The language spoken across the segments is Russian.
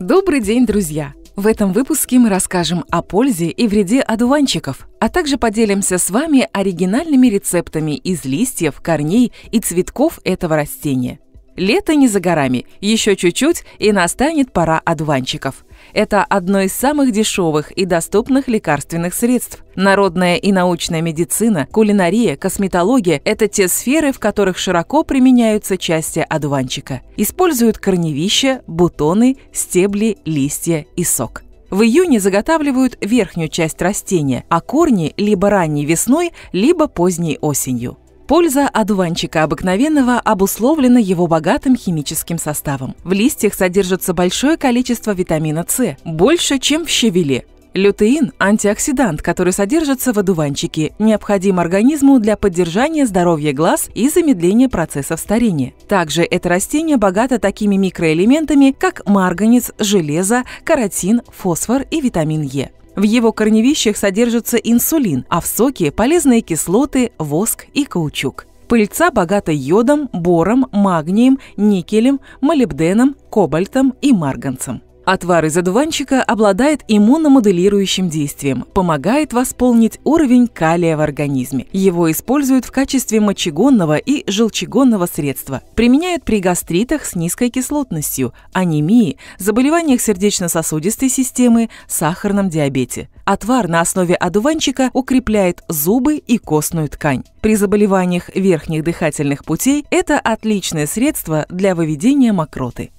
Добрый день, друзья! В этом выпуске мы расскажем о пользе и вреде одуванчиков, а также поделимся с вами оригинальными рецептами из листьев, корней и цветков этого растения. Лето не за горами, еще чуть-чуть и настанет пора одуванчиков – это одно из самых дешевых и доступных лекарственных средств. Народная и научная медицина, кулинария, косметология – это те сферы, в которых широко применяются части одуванчика. Используют корневища, бутоны, стебли, листья и сок. В июне заготавливают верхнюю часть растения, а корни либо ранней весной, либо поздней осенью. Польза одуванчика обыкновенного обусловлена его богатым химическим составом. В листьях содержится большое количество витамина С, больше, чем в щавеле. Лютеин – антиоксидант, который содержится в одуванчике, необходим организму для поддержания здоровья глаз и замедления процессов старения. Также это растение богато такими микроэлементами, как марганец, железо, каротин, фосфор и витамин Е. В его корневищах содержится инсулин, а в соке полезные кислоты, воск и каучук. Пыльца богата йодом, бором, магнием, никелем, молибденом, кобальтом и марганцем. Отвар из одуванчика обладает иммуномоделирующим действием, помогает восполнить уровень калия в организме. Его используют в качестве мочегонного и желчегонного средства. Применяют при гастритах с низкой кислотностью, анемии, заболеваниях сердечно-сосудистой системы, сахарном диабете. Отвар на основе одуванчика укрепляет зубы и костную ткань. При заболеваниях верхних дыхательных путей это отличное средство для выведения мокроты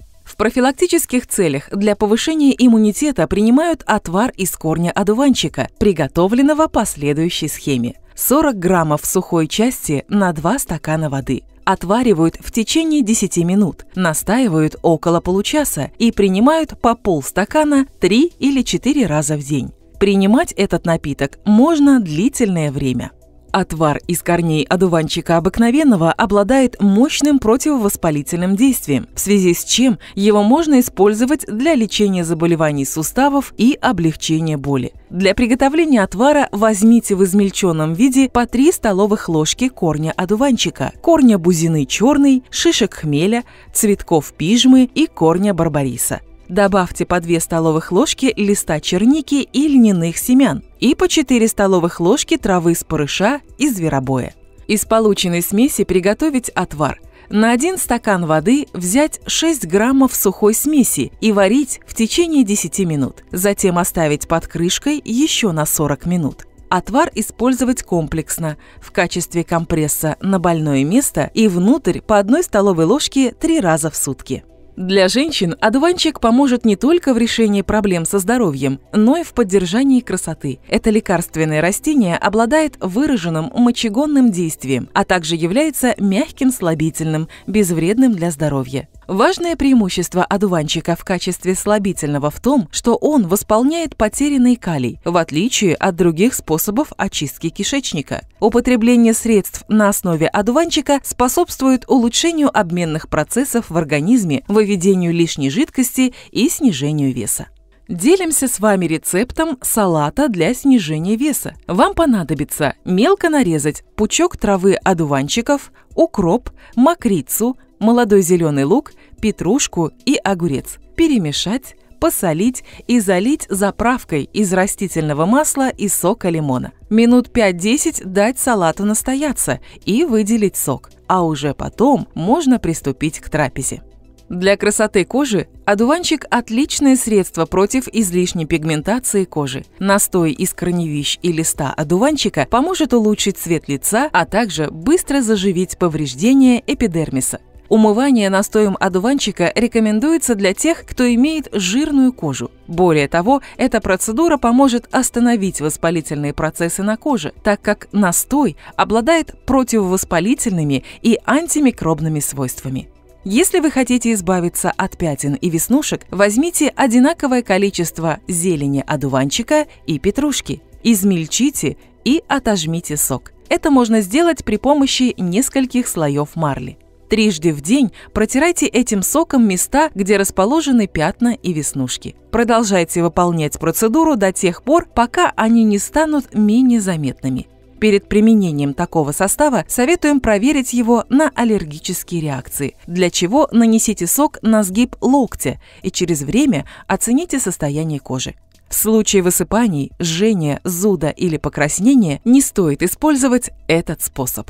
профилактических целях для повышения иммунитета принимают отвар из корня одуванчика, приготовленного по следующей схеме. 40 граммов сухой части на 2 стакана воды. Отваривают в течение 10 минут, настаивают около получаса и принимают по полстакана 3 или 4 раза в день. Принимать этот напиток можно длительное время. Отвар из корней одуванчика обыкновенного обладает мощным противовоспалительным действием, в связи с чем его можно использовать для лечения заболеваний суставов и облегчения боли. Для приготовления отвара возьмите в измельченном виде по 3 столовых ложки корня одуванчика, корня бузины черной, шишек хмеля, цветков пижмы и корня барбариса. Добавьте по 2 столовых ложки листа черники и льняных семян и по 4 столовых ложки травы спорыша и зверобоя. Из полученной смеси приготовить отвар. На один стакан воды взять 6 граммов сухой смеси и варить в течение 10 минут. Затем оставить под крышкой еще на 40 минут отвар использовать комплексно в качестве компресса на больное место и внутрь по одной столовой ложке три раза в сутки. Для женщин одуванчик поможет не только в решении проблем со здоровьем, но и в поддержании красоты. Это лекарственное растение обладает выраженным мочегонным действием, а также является мягким слабительным, безвредным для здоровья. Важное преимущество одуванчика в качестве слабительного в том, что он восполняет потерянный калий, в отличие от других способов очистки кишечника. Употребление средств на основе одуванчика способствует улучшению обменных процессов в организме, выведению лишней жидкости и снижению веса. Делимся с вами рецептом салата для снижения веса. Вам понадобится мелко нарезать пучок травы одуванчиков, укроп, мокрицу, молодой зеленый лук, петрушку и огурец. Перемешать, посолить и залить заправкой из растительного масла и сока лимона. Минут 5-10 дать салату настояться и выделить сок, а уже потом можно приступить к трапезе. Для красоты кожи одуванчик – отличное средство против излишней пигментации кожи. Настой из корневищ и листа одуванчика поможет улучшить цвет лица, а также быстро заживить повреждения эпидермиса. Умывание настоем одуванчика рекомендуется для тех, кто имеет жирную кожу. Более того, эта процедура поможет остановить воспалительные процессы на коже, так как настой обладает противовоспалительными и антимикробными свойствами. Если вы хотите избавиться от пятен и веснушек, возьмите одинаковое количество зелени одуванчика и петрушки, измельчите и отожмите сок. Это можно сделать при помощи нескольких слоев марли. Трижды в день протирайте этим соком места, где расположены пятна и веснушки. Продолжайте выполнять процедуру до тех пор, пока они не станут менее заметными. Перед применением такого состава советуем проверить его на аллергические реакции, для чего нанесите сок на сгиб локтя и через время оцените состояние кожи. В случае высыпаний, жжения, зуда или покраснения не стоит использовать этот способ.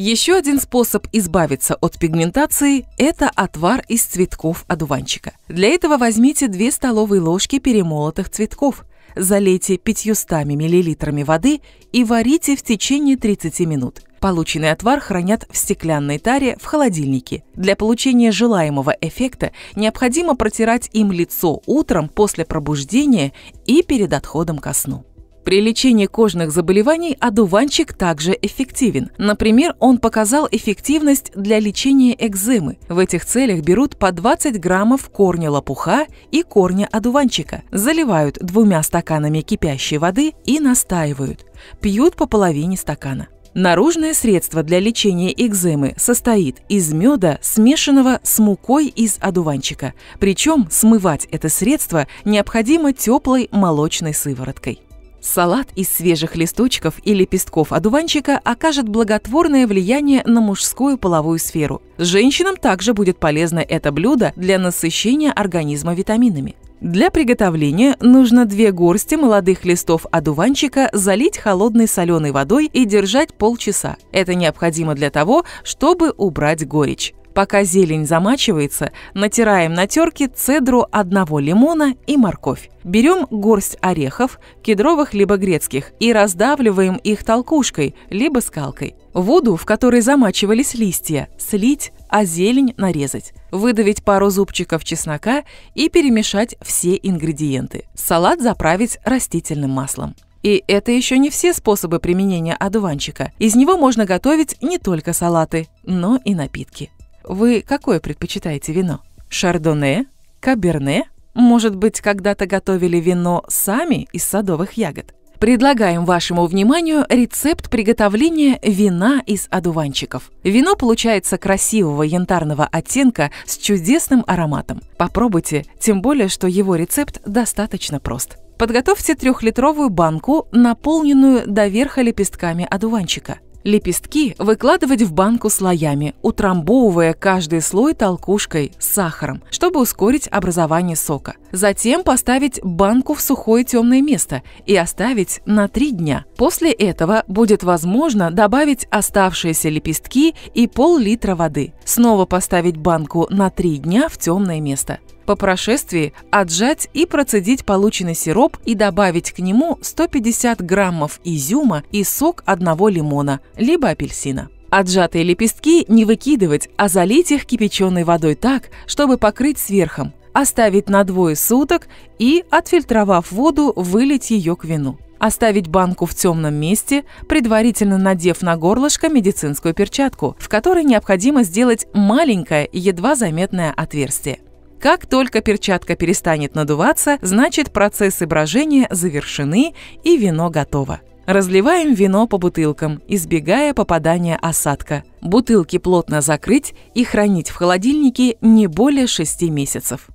Еще один способ избавиться от пигментации – это отвар из цветков одуванчика. Для этого возьмите 2 столовые ложки перемолотых цветков, залейте 500 мл воды и варите в течение 30 минут. Полученный отвар хранят в стеклянной таре в холодильнике. Для получения желаемого эффекта необходимо протирать им лицо утром после пробуждения и перед отходом ко сну. При лечении кожных заболеваний одуванчик также эффективен. Например, он показал эффективность для лечения экземы. В этих целях берут по 20 граммов корня лопуха и корня одуванчика, заливают двумя стаканами кипящей воды и настаивают. Пьют по половине стакана. Наружное средство для лечения экземы состоит из меда, смешанного с мукой из одуванчика. Причем смывать это средство необходимо теплой молочной сывороткой. Салат из свежих листочков и лепестков одуванчика окажет благотворное влияние на мужскую половую сферу. Женщинам также будет полезно это блюдо для насыщения организма витаминами. Для приготовления нужно две горсти молодых листов одуванчика залить холодной соленой водой и держать полчаса. Это необходимо для того, чтобы убрать горечь. Пока зелень замачивается, натираем на терке цедру одного лимона и морковь. Берем горсть орехов, кедровых либо грецких, и раздавливаем их толкушкой, либо скалкой. Воду, в которой замачивались листья, слить, а зелень нарезать. Выдавить пару зубчиков чеснока и перемешать все ингредиенты. Салат заправить растительным маслом. И это еще не все способы применения одуванчика. Из него можно готовить не только салаты, но и напитки. Вы какое предпочитаете вино? Шардоне? Каберне? Может быть, когда-то готовили вино сами из садовых ягод? Предлагаем вашему вниманию рецепт приготовления вина из одуванчиков. Вино получается красивого янтарного оттенка с чудесным ароматом. Попробуйте, тем более, что его рецепт достаточно прост. Подготовьте трехлитровую банку, наполненную до верха лепестками одуванчика. Лепестки выкладывать в банку слоями, утрамбовывая каждый слой толкушкой с сахаром, чтобы ускорить образование сока. Затем поставить банку в сухое темное место и оставить на 3 дня. После этого будет возможно добавить оставшиеся лепестки и пол-литра воды. Снова поставить банку на 3 дня в темное место. По прошествии отжать и процедить полученный сироп и добавить к нему 150 граммов изюма и сок одного лимона, либо апельсина. Отжатые лепестки не выкидывать, а залить их кипяченой водой так, чтобы покрыть сверхом, оставить на двое суток и, отфильтровав воду, вылить ее к вину. Оставить банку в темном месте, предварительно надев на горлышко медицинскую перчатку, в которой необходимо сделать маленькое, едва заметное отверстие. Как только перчатка перестанет надуваться, значит процессы брожения завершены и вино готово. Разливаем вино по бутылкам, избегая попадания осадка. Бутылки плотно закрыть и хранить в холодильнике не более 6 месяцев.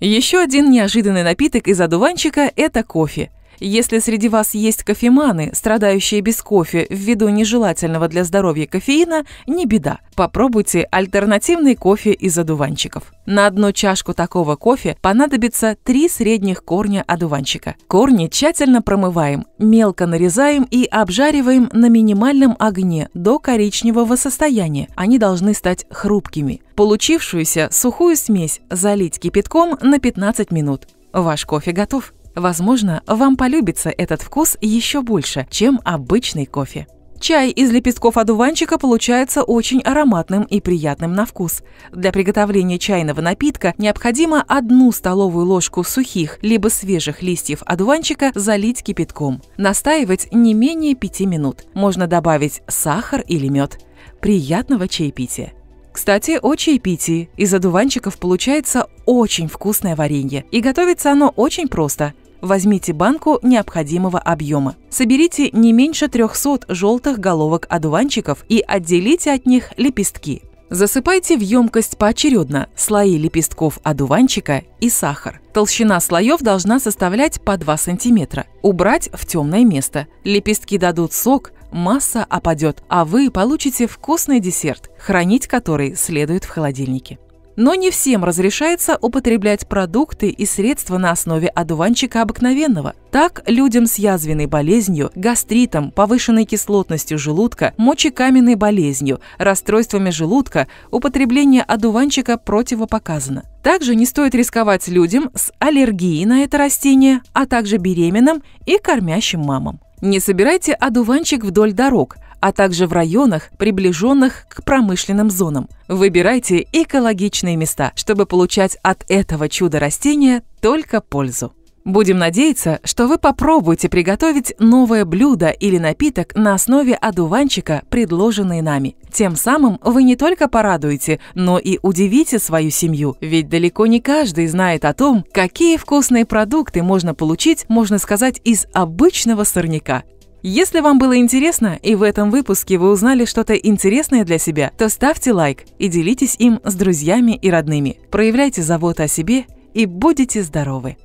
Еще один неожиданный напиток из одуванчика – это кофе. Если среди вас есть кофеманы, страдающие без кофе ввиду нежелательного для здоровья кофеина, не беда. Попробуйте альтернативный кофе из одуванчиков. На одну чашку такого кофе понадобится три средних корня одуванчика. Корни тщательно промываем, мелко нарезаем и обжариваем на минимальном огне до коричневого состояния. Они должны стать хрупкими. Получившуюся сухую смесь залить кипятком на 15 минут. Ваш кофе готов. Возможно, вам полюбится этот вкус еще больше, чем обычный кофе. Чай из лепестков одуванчика получается очень ароматным и приятным на вкус. Для приготовления чайного напитка необходимо одну столовую ложку сухих либо свежих листьев одуванчика залить кипятком. Настаивать не менее 5 минут. Можно добавить сахар или мед. Приятного чаепития! Кстати, о чаепитии. Из одуванчиков получается очень вкусное варенье. И готовится оно очень просто. Возьмите банку необходимого объема. Соберите не меньше 300 желтых головок одуванчиков и отделите от них лепестки. Засыпайте в емкость поочередно слои лепестков одуванчика и сахар. Толщина слоев должна составлять по 2 см. Убрать в темное место. Лепестки дадут сок, масса опадет, а вы получите вкусный десерт, хранить который следует в холодильнике. Но не всем разрешается употреблять продукты и средства на основе одуванчика обыкновенного. Так, людям с язвенной болезнью, гастритом, повышенной кислотностью желудка, мочекаменной болезнью, расстройствами желудка употребление одуванчика противопоказано. Также не стоит рисковать людям с аллергией на это растение, а также беременным и кормящим мамам. Не собирайте одуванчик вдоль дорог, а также в районах, приближенных к промышленным зонам. Выбирайте экологичные места, чтобы получать от этого чуда растения только пользу. Будем надеяться, что вы попробуете приготовить новое блюдо или напиток на основе одуванчика, предложенный нами. Тем самым вы не только порадуете, но и удивите свою семью, ведь далеко не каждый знает о том, какие вкусные продукты можно получить, можно сказать, из обычного сорняка. Если вам было интересно и в этом выпуске вы узнали что-то интересное для себя, то ставьте лайк и делитесь им с друзьями и родными. Проявляйте заботу о себе и будете здоровы!